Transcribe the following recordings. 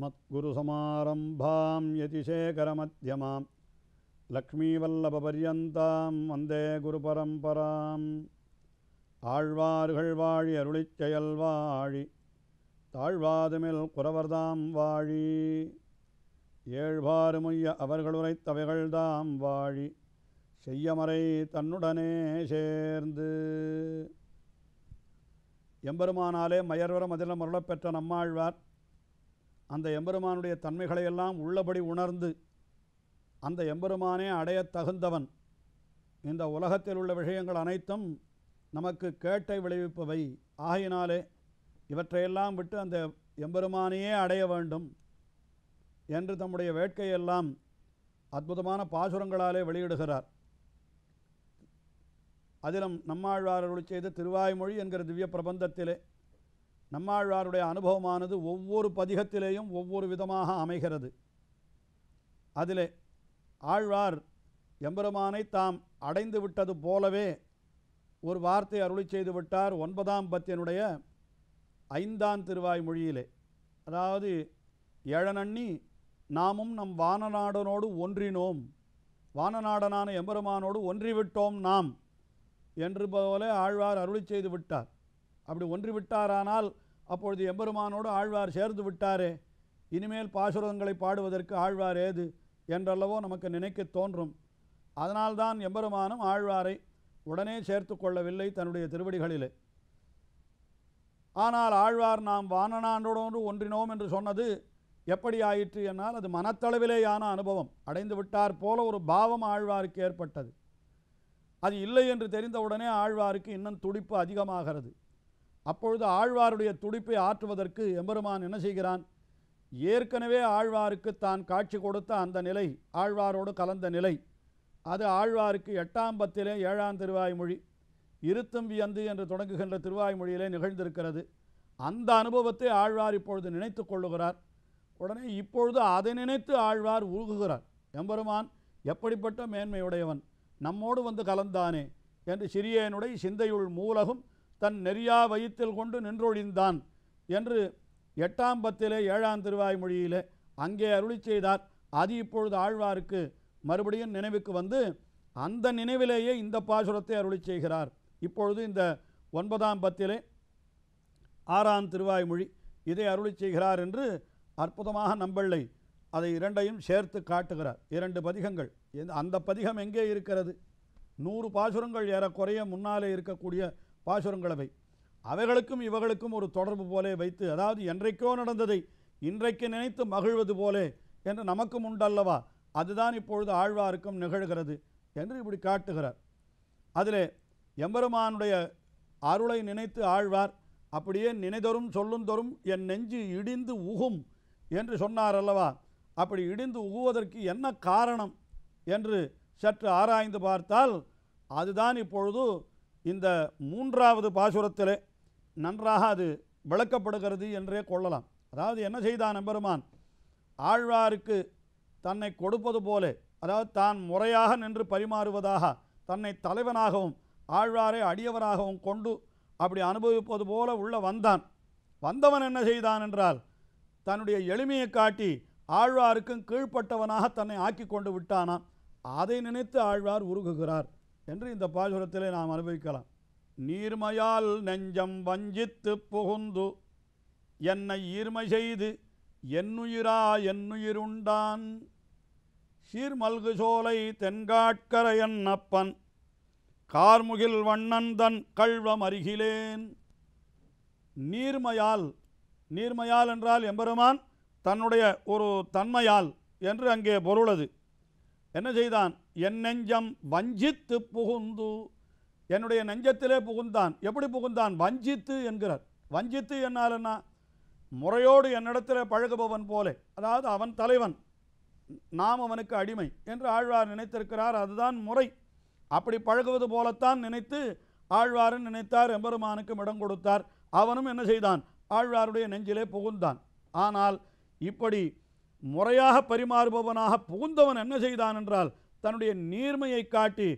மத்குருசமாரம்பாம் யதிசேகரமத்யமாம் லக்ஷ்மீவல்லபபரியந்தாம் வந்தே பரம்பராம் ஆழ்வார்கள் வாழி அருளிச்செயல் வாழி தாழ்வாதுமில் குறவர்தாம் வாழி ஏழ்வாறுமுய்ய அவர்களுரைத்தவைகள்தாம் வாழி செய்யமறை தன்னுடனே சேர்ந்து எம்பெருமானாலே மயர்வர மதில அருளப்பெற்ற நம்மாழ்வார் அந்த எம்பெருமானுடைய தன்மைகளையெல்லாம் உள்ளபடி உணர்ந்து அந்த எம்பெருமானே அடையத் தகுந்தவன் இந்த உலகத்தில் உள்ள விஷயங்கள் அனைத்தும் நமக்கு கேட்டை விளைவிப்பவை ஆகையினாலே இவற்றையெல்லாம் விட்டு அந்த எம்பெருமானையே அடைய வேண்டும் என்று தம்முடைய வேட்கையெல்லாம் அற்புதமான பாசுரங்களாலே வெளியிடுகிறார் அதிலும் நம்மாழ்வார் செய்த திருவாய்மொழி என்கிற திவ்ய பிரபந்தத்திலே நம்மாழ்வாருடைய அனுபவமானது ஒவ்வொரு பதிகத்திலேயும் ஒவ்வொரு விதமாக அமைகிறது அதிலே ஆழ்வார் எம்பெருமானை தாம் அடைந்து விட்டது போலவே ஒரு வார்த்தை அருளி செய்து விட்டார் ஒன்பதாம் பத்தியனுடைய ஐந்தாம் திருவாய் மொழியிலே அதாவது ஏழனண்ணி நாமும் நம் வானநாடனோடு ஒன்றினோம் வானநாடனான எம்பெருமானோடு ஒன்றிவிட்டோம் நாம் என்று போல ஆழ்வார் அருளி செய்து விட்டார் அப்படி ஒன்றிவிட்டாரானால் அப்பொழுது எம்பெருமானோடு ஆழ்வார் சேர்ந்து விட்டாரே இனிமேல் பாசுரங்களை பாடுவதற்கு ஆழ்வார் ஏது என்றல்லவோ நமக்கு நினைக்க தோன்றும் அதனால்தான் எம்பெருமானும் ஆழ்வாரை உடனே சேர்த்து கொள்ளவில்லை தன்னுடைய திருவடிகளிலே ஆனால் ஆழ்வார் நாம் வானனாண்டோடு ஒன்றினோம் என்று சொன்னது எப்படி ஆயிற்று என்னால் அது மனத்தளவிலேயான அனுபவம் அடைந்து விட்டார் போல ஒரு பாவம் ஆழ்வாருக்கு ஏற்பட்டது அது இல்லை என்று தெரிந்தவுடனே ஆழ்வாருக்கு இன்னும் துடிப்பு அதிகமாகிறது அப்பொழுது ஆழ்வாருடைய துடிப்பை ஆற்றுவதற்கு எம்பெருமான் என்ன செய்கிறான் ஏற்கனவே ஆழ்வாருக்கு தான் காட்சி கொடுத்த அந்த நிலை ஆழ்வாரோடு கலந்த நிலை அது ஆழ்வாருக்கு எட்டாம் பத்திலே ஏழாம் திருவாய்மொழி இருத்தும் வியந்து என்று தொடங்குகின்ற திருவாய்மொழியிலே நிகழ்ந்திருக்கிறது அந்த அனுபவத்தை ஆழ்வார் இப்பொழுது நினைத்து கொள்ளுகிறார் உடனே இப்பொழுது அதை நினைத்து ஆழ்வார் உருகுகிறார் எம்பெருமான் எப்படிப்பட்ட மேன்மையுடையவன் நம்மோடு வந்து கலந்தானே என்று சிறியனுடைய சிந்தையுள் மூலகம் தன் நெறியா வயிற்றில் கொண்டு நின்றொழிந்தான் என்று எட்டாம் பத்திலே ஏழாம் திருவாய் மொழியிலே அங்கே அருளி செய்தார் அது இப்பொழுது ஆழ்வாருக்கு மறுபடியும் நினைவுக்கு வந்து அந்த நினைவிலேயே இந்த பாசுரத்தை அருளி செய்கிறார் இப்பொழுது இந்த ஒன்பதாம் பத்திலே ஆறாம் திருவாய் மொழி இதை அருளி செய்கிறார் என்று அற்புதமாக நம்பவில்லை அதை இரண்டையும் சேர்த்து காட்டுகிறார் இரண்டு பதிகங்கள் அந்த பதிகம் எங்கே இருக்கிறது நூறு பாசுரங்கள் ஏறக்குறைய முன்னாலே இருக்கக்கூடிய பாசுரங்களவை அவைகளுக்கும் இவர்களுக்கும் ஒரு தொடர்பு போலே வைத்து அதாவது என்றைக்கோ நடந்ததை இன்றைக்கு நினைத்து மகிழ்வது போலே என்று நமக்கும் உண்டல்லவா அதுதான் இப்பொழுது ஆழ்வாருக்கும் நிகழ்கிறது என்று இப்படி காட்டுகிறார் அதில் எம்பெருமானுடைய அருளை நினைத்து ஆழ்வார் அப்படியே நினைதொரும் சொல்லுந்தொரும் என் நெஞ்சு இடிந்து உகும் என்று சொன்னார் அல்லவா அப்படி இடிந்து உகுவதற்கு என்ன காரணம் என்று சற்று ஆராய்ந்து பார்த்தால் அதுதான் இப்பொழுது இந்த மூன்றாவது பாசுரத்தில் நன்றாக அது விளக்கப்படுகிறது என்றே கொள்ளலாம் அதாவது என்ன செய்தான் நம்பெருமான் ஆழ்வாருக்கு தன்னை கொடுப்பது போல அதாவது தான் முறையாக நின்று பரிமாறுவதாக தன்னை தலைவனாகவும் ஆழ்வாரை அடியவராகவும் கொண்டு அப்படி அனுபவிப்பது போல உள்ள வந்தான் வந்தவன் என்ன செய்தான் என்றால் தன்னுடைய எளிமையை காட்டி ஆழ்வாருக்கும் கீழ்ப்பட்டவனாக தன்னை ஆக்கி கொண்டு விட்டானான் அதை நினைத்து ஆழ்வார் உருகுகிறார் என்று இந்த பாசுரத்திலே நாம் அனுபவிக்கலாம் நீர்மையால் நெஞ்சம் வஞ்சித்து புகுந்து என்னை ஈர்மை செய்து என்னுயிரா என்னுயிருண்டான் சீர்மல்கு சோலை தென்காட்கரையன் அப்பன் கார்முகில் வண்ணந்தன் கள்வம் அருகிலேன் நீர்மையால் நீர்மையால் என்றால் எம்பெருமான் தன்னுடைய ஒரு தன்மையால் என்று அங்கே பொருளது என்ன செய்தான் என் நெஞ்சம் வஞ்சித்து புகுந்து என்னுடைய நெஞ்சத்திலே புகுந்தான் எப்படி புகுந்தான் வஞ்சித்து என்கிறார் வஞ்சித்து என்ன முறையோடு என்னிடத்தில் பழகுபவன் போலே அதாவது அவன் தலைவன் நாம் அவனுக்கு அடிமை என்று ஆழ்வார் நினைத்திருக்கிறார் அதுதான் முறை அப்படி பழகுவது போலத்தான் நினைத்து ஆழ்வாரன் நினைத்தார் எம்பெருமானுக்கும் இடம் கொடுத்தார் அவனும் என்ன செய்தான் ஆழ்வாருடைய நெஞ்சிலே புகுந்தான் ஆனால் இப்படி முறையாக பரிமாறுபவனாக புகுந்தவன் என்ன செய்தான் என்றால் தன்னுடைய நீர்மையை காட்டி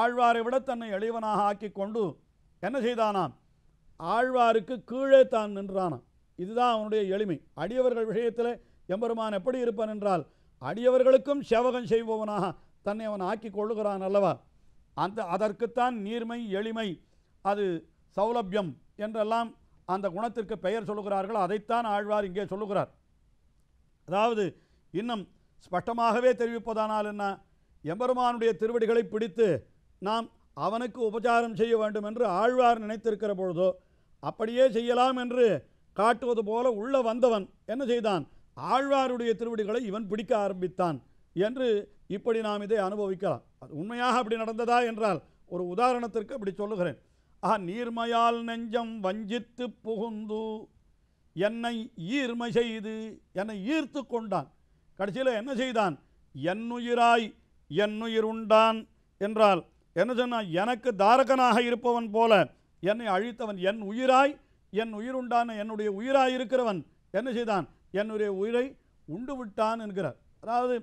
ஆழ்வாரை விட தன்னை எளியவனாக ஆக்கி கொண்டு என்ன செய்தானாம் ஆழ்வாருக்கு கீழே தான் நின்றானாம் இதுதான் அவனுடைய எளிமை அடியவர்கள் விஷயத்தில் எம்பெருமான் எப்படி இருப்பான் என்றால் அடியவர்களுக்கும் சேவகம் செய்பவனாக தன்னை அவன் ஆக்கி கொள்ளுகிறான் அல்லவா அந்த அதற்குத்தான் நீர்மை எளிமை அது சௌலபியம் என்றெல்லாம் அந்த குணத்திற்கு பெயர் சொல்லுகிறார்கள் அதைத்தான் ஆழ்வார் இங்கே சொல்லுகிறார் அதாவது இன்னும் ஸ்பஷ்டமாகவே தெரிவிப்பதானால் என்ன எம்பெருமானுடைய திருவடிகளை பிடித்து நாம் அவனுக்கு உபச்சாரம் செய்ய வேண்டும் என்று ஆழ்வார் நினைத்திருக்கிற பொழுதோ அப்படியே செய்யலாம் என்று காட்டுவது போல உள்ள வந்தவன் என்ன செய்தான் ஆழ்வாருடைய திருவடிகளை இவன் பிடிக்க ஆரம்பித்தான் என்று இப்படி நாம் இதை அனுபவிக்கலாம் அது உண்மையாக அப்படி நடந்ததா என்றால் ஒரு உதாரணத்திற்கு அப்படி சொல்லுகிறேன் ஆஹா நீர்மையால் நெஞ்சம் வஞ்சித்து புகுந்து என்னை ஈர்மை செய்து என்னை ஈர்த்து கொண்டான் கடைசியில் என்ன செய்தான் என்னுயிராய் என்னுயிர் உண்டான் என்றால் என்ன சொன்னால் எனக்கு தாரகனாக இருப்பவன் போல என்னை அழித்தவன் என் உயிராய் என் உயிருண்டான என்னுடைய உயிராய் இருக்கிறவன் என்ன செய்தான் என்னுடைய உயிரை உண்டு விட்டான் என்கிறார் அதாவது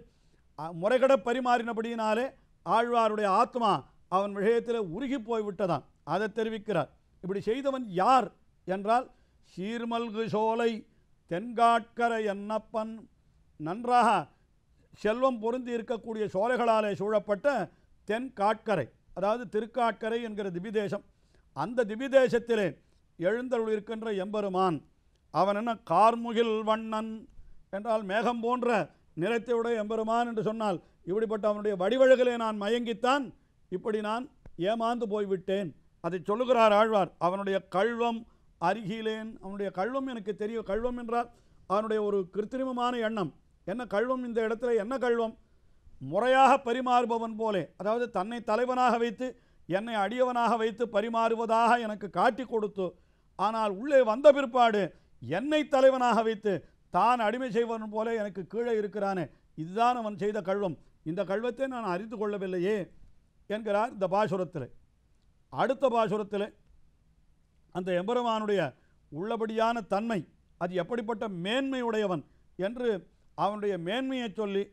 முறைகட பரிமாறினபடியினாலே ஆழ்வாருடைய ஆத்மா அவன் விஷயத்தில் உருகி போய்விட்டதான் அதை தெரிவிக்கிறார் இப்படி செய்தவன் யார் என்றால் சீர்மல்கு சோலை தென்காட்கரை என்னப்பன் நன்றாக செல்வம் பொருந்தி இருக்கக்கூடிய சோலைகளாலே சூழப்பட்ட தென் காட்கரை அதாவது திருக்காட்கரை என்கிற திபிதேசம் அந்த திபிதேசத்திலே எழுந்தருள் இருக்கின்ற எம்பெருமான் அவன் என்ன கார்முகில் வண்ணன் என்றால் மேகம் போன்ற நிறத்தையுடைய எம்பெருமான் என்று சொன்னால் இப்படிப்பட்ட அவனுடைய வடிவழகளை நான் மயங்கித்தான் இப்படி நான் ஏமாந்து போய்விட்டேன் அதை சொல்லுகிறார் ஆழ்வார் அவனுடைய கல்வம் அருகிலேன் அவனுடைய கல்வம் எனக்கு தெரியும் கல்வம் என்றால் அவனுடைய ஒரு கிருத்திரிமமான எண்ணம் என்ன கழுவம் இந்த இடத்துல என்ன கழுவம் முறையாக பரிமாறுபவன் போலே அதாவது தன்னை தலைவனாக வைத்து என்னை அடியவனாக வைத்து பரிமாறுவதாக எனக்கு காட்டி கொடுத்து ஆனால் உள்ளே வந்த பிற்பாடு என்னை தலைவனாக வைத்து தான் அடிமை செய்வன் போல எனக்கு கீழே இருக்கிறானே இதுதான் அவன் செய்த கழுவம் இந்த கழுவத்தை நான் அறிந்து கொள்ளவில்லையே என்கிறார் இந்த பாசுரத்தில் அடுத்த பாசுரத்தில் அந்த எம்பெருமானுடைய உள்ளபடியான தன்மை அது எப்படிப்பட்ட மேன்மையுடையவன் என்று அவனுடைய மேன்மையை சொல்லி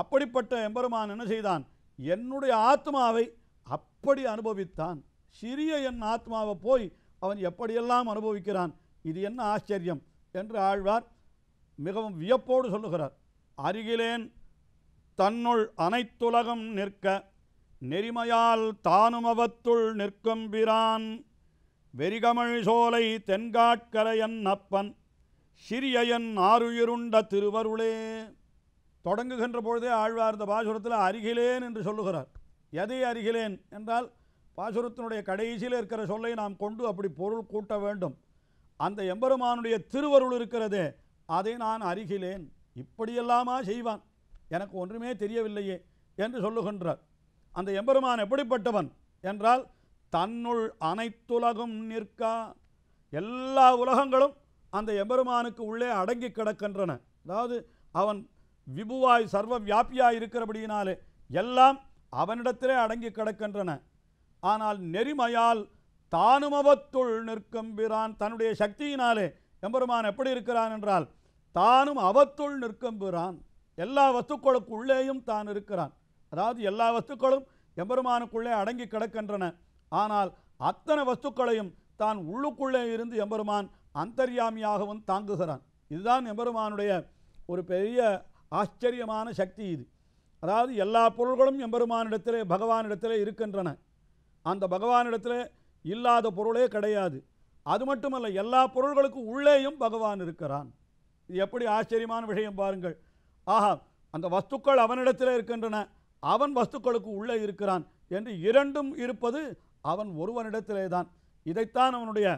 அப்படிப்பட்ட எம்பெருமான் என்ன செய்தான் என்னுடைய ஆத்மாவை அப்படி அனுபவித்தான் சிறிய என் ஆத்மாவை போய் அவன் எப்படியெல்லாம் அனுபவிக்கிறான் இது என்ன ஆச்சரியம் என்று ஆழ்வார் மிகவும் வியப்போடு சொல்லுகிறார் அருகிலேன் தன்னுள் அனைத்துலகம் நிற்க நெறிமையால் தானும் அவத்துள் நிற்கும் வெறிகமழ் சோலை தென்காட்கரையன் அப்பன் சிறியன் ஆறுயிருண்ட திருவருளே தொடங்குகின்ற பொழுதே ஆழ்வார் இந்த பாசுரத்தில் அருகிலேன் என்று சொல்லுகிறார் எதை அருகிலேன் என்றால் பாசுரத்தினுடைய கடைசியில் இருக்கிற சொல்லை நாம் கொண்டு அப்படி பொருள் கூட்ட வேண்டும் அந்த எம்பெருமானுடைய திருவருள் இருக்கிறதே அதை நான் அருகிலேன் இப்படியெல்லாமா செய்வான் எனக்கு ஒன்றுமே தெரியவில்லையே என்று சொல்லுகின்றார் அந்த எம்பெருமான் எப்படிப்பட்டவன் என்றால் தன்னுள் அனைத்துலகும் நிற்கா எல்லா உலகங்களும் அந்த எம்பெருமானுக்கு உள்ளே அடங்கி கிடக்கின்றன அதாவது அவன் விபுவாய் சர்வ வியாபியாய் இருக்கிறபடியினாலே எல்லாம் அவனிடத்திலே அடங்கி கிடக்கின்றன ஆனால் நெறிமையால் தானுமபத்துள் நிற்கும் பிரான் தன்னுடைய சக்தியினாலே எம்பெருமான் எப்படி இருக்கிறான் என்றால் தானும் அவத்துள் நிற்கும் பிரான் எல்லா வஸ்துக்களுக்கு உள்ளேயும் தான் இருக்கிறான் அதாவது எல்லா வஸ்துக்களும் எம்பெருமானுக்குள்ளே அடங்கி கிடக்கின்றன ஆனால் அத்தனை வஸ்துக்களையும் தான் உள்ளுக்குள்ளே இருந்து எம்பெருமான் அந்தர்யாமியாகவும் தாங்குகிறான் இதுதான் எம்பெருமானுடைய ஒரு பெரிய ஆச்சரியமான சக்தி இது அதாவது எல்லா பொருள்களும் எம்பெருமானிடத்திலே பகவானிடத்திலே இருக்கின்றன அந்த பகவானிடத்திலே இல்லாத பொருளே கிடையாது அது மட்டுமல்ல எல்லா பொருள்களுக்கும் உள்ளேயும் பகவான் இருக்கிறான் இது எப்படி ஆச்சரியமான விஷயம் பாருங்கள் ஆஹா அந்த வஸ்துக்கள் அவனிடத்தில் இருக்கின்றன அவன் வஸ்துக்களுக்கு உள்ளே இருக்கிறான் என்று இரண்டும் இருப்பது அவன் ஒருவனிடத்திலே தான் இதைத்தான் அவனுடைய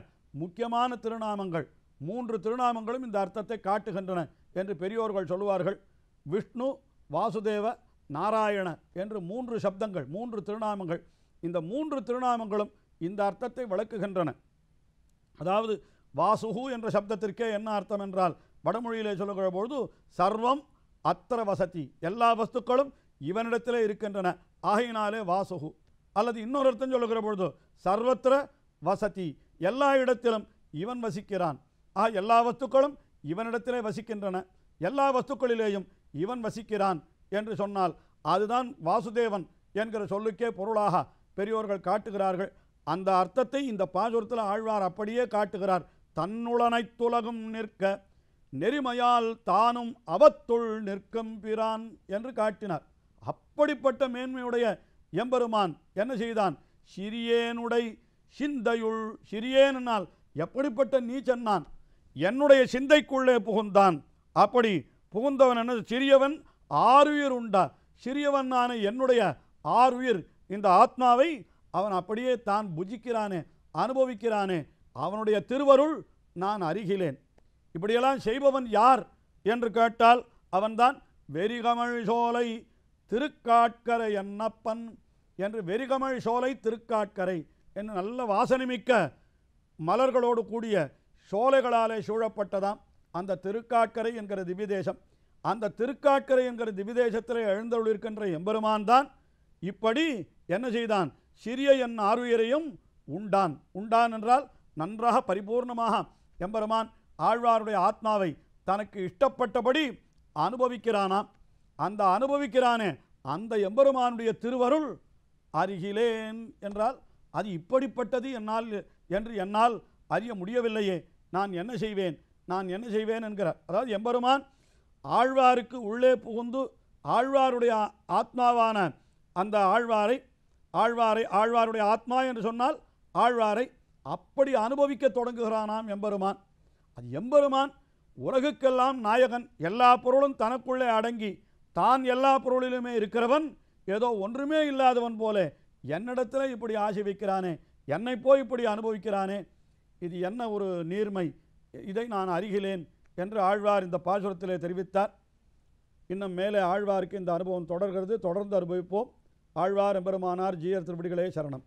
முக்கியமான திருநாமங்கள் மூன்று திருநாமங்களும் இந்த அர்த்தத்தை காட்டுகின்றன என்று பெரியோர்கள் சொல்லுவார்கள் விஷ்ணு வாசுதேவ நாராயண என்று மூன்று சப்தங்கள் மூன்று திருநாமங்கள் இந்த மூன்று திருநாமங்களும் இந்த அர்த்தத்தை விளக்குகின்றன அதாவது வாசுகு என்ற சப்தத்திற்கே என்ன அர்த்தம் என்றால் வடமொழியிலே சொல்லுகிற பொழுது சர்வம் அத்திர வசதி எல்லா வஸ்துக்களும் இவனிடத்திலே இருக்கின்றன ஆகையினாலே வாசுகு அல்லது இன்னொரு அர்த்தம் சொல்லுகிற பொழுது சர்வத்திர வசதி எல்லா இடத்திலும் இவன் வசிக்கிறான் ஆ எல்லா வஸ்துக்களும் இவனிடத்திலே வசிக்கின்றன எல்லா வஸ்துக்களிலேயும் இவன் வசிக்கிறான் என்று சொன்னால் அதுதான் வாசுதேவன் என்கிற சொல்லுக்கே பொருளாக பெரியோர்கள் காட்டுகிறார்கள் அந்த அர்த்தத்தை இந்த பாசுரத்தில் ஆழ்வார் அப்படியே காட்டுகிறார் தன்னுளனைத்துலகும் நிற்க நெறிமையால் தானும் அவத்துள் நிற்கும் பிரான் என்று காட்டினார் அப்படிப்பட்ட மேன்மையுடைய எம்பெருமான் என்ன செய்தான் சிறியேனுடை சிந்தையுள் சிறியேனால் எப்படிப்பட்ட நீச்சன்னான் என்னுடைய சிந்தைக்குள்ளே புகுந்தான் அப்படி புகுந்தவன் என்னது சிறியவன் ஆறுயிர் உண்டா சிறியவன் நான் என்னுடைய ஆறுயிர் இந்த ஆத்மாவை அவன் அப்படியே தான் புஜிக்கிறானே அனுபவிக்கிறானே அவனுடைய திருவருள் நான் அருகிலேன் இப்படியெல்லாம் செய்பவன் யார் என்று கேட்டால் அவன்தான் வெறிகமழ் சோலை திருக்காட்கரை என்னப்பன் என்று வெறிகமழ் சோலை திருக்காட்கரை என்ன நல்ல வாசனைமிக்க மலர்களோடு கூடிய சோலைகளாலே சூழப்பட்டதாம் அந்த திருக்காட்கரை என்கிற திவிதேசம் அந்த திருக்காட்கரை என்கிற திவிதேசத்தில் எழுந்தருளிருக்கின்ற எம்பெருமான் தான் இப்படி என்ன செய்தான் சிறிய என் ஆறுயிரையும் உண்டான் உண்டான் என்றால் நன்றாக பரிபூர்ணமாக எம்பெருமான் ஆழ்வாருடைய ஆத்மாவை தனக்கு இஷ்டப்பட்டபடி அனுபவிக்கிறானாம் அந்த அனுபவிக்கிறானே அந்த எம்பெருமானுடைய திருவருள் அருகிலேன் என்றால் அது இப்படிப்பட்டது என்னால் என்று என்னால் அறிய முடியவில்லையே நான் என்ன செய்வேன் நான் என்ன செய்வேன் என்கிறார் அதாவது எம்பெருமான் ஆழ்வாருக்கு உள்ளே புகுந்து ஆழ்வாருடைய ஆத்மாவான அந்த ஆழ்வாரை ஆழ்வாரை ஆழ்வாருடைய ஆத்மா என்று சொன்னால் ஆழ்வாரை அப்படி அனுபவிக்க தொடங்குகிறானாம் எம்பெருமான் அது எம்பெருமான் உலகுக்கெல்லாம் நாயகன் எல்லா பொருளும் தனக்குள்ளே அடங்கி தான் எல்லா பொருளிலுமே இருக்கிறவன் ஏதோ ஒன்றுமே இல்லாதவன் போலே என்னிடத்தில் இப்படி ஆசை வைக்கிறானே என்னை போய் இப்படி அனுபவிக்கிறானே இது என்ன ஒரு நீர்மை இதை நான் அறிகிறேன் என்று ஆழ்வார் இந்த பாசுரத்தில் தெரிவித்தார் இன்னும் மேலே ஆழ்வாருக்கு இந்த அனுபவம் தொடர்கிறது தொடர்ந்து அனுபவிப்போம் ஆழ்வார் எம்பெருமானார் ஜீயர் திருப்படிகளே சரணம்